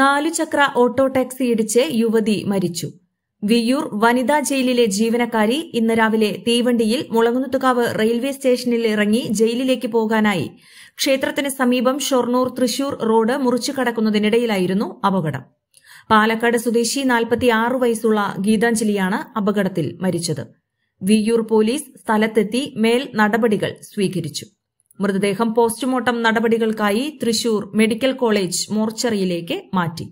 നാലുചക്ര auto taxi ഇടിച്ച് യുവതി മരിച്ചു വിയൂർ വനിതാ ജയിലിലെ ജീവനക്കാരി ഇന്ന് രാവിലെ തീവണ്ടിയിൽ മുളങ്ങുന്നുത്തുകാവ് റെയിൽവേ സ്റ്റേഷനിൽ ഇറങ്ങി ജയിലിലേക്ക് പോകാനായി ക്ഷേത്രത്തിന് സമീപം ഷൊർണൂർ തൃശൂർ റോഡ് മുറിച്ചു കടക്കുന്നതിനിടയിലായിരുന്നു അപകടം പാലക്കാട് സ്വദേശി നാൽപ്പത്തി ആറ് വയസ്സുള്ള ഗീതാഞ്ജലിയാണ് അപകടത്തിൽ മരിച്ചത് വിയൂർ പോലീസ് സ്ഥലത്തെത്തി മേൽ നടപടികൾ സ്വീകരിച്ചു മൃതദേഹം പോസ്റ്റ്മോർട്ടം നടപടികൾക്കായി തൃശൂർ മെഡിക്കൽ കോളേജ് മോർച്ചറിയിലേക്ക് മാറ്റി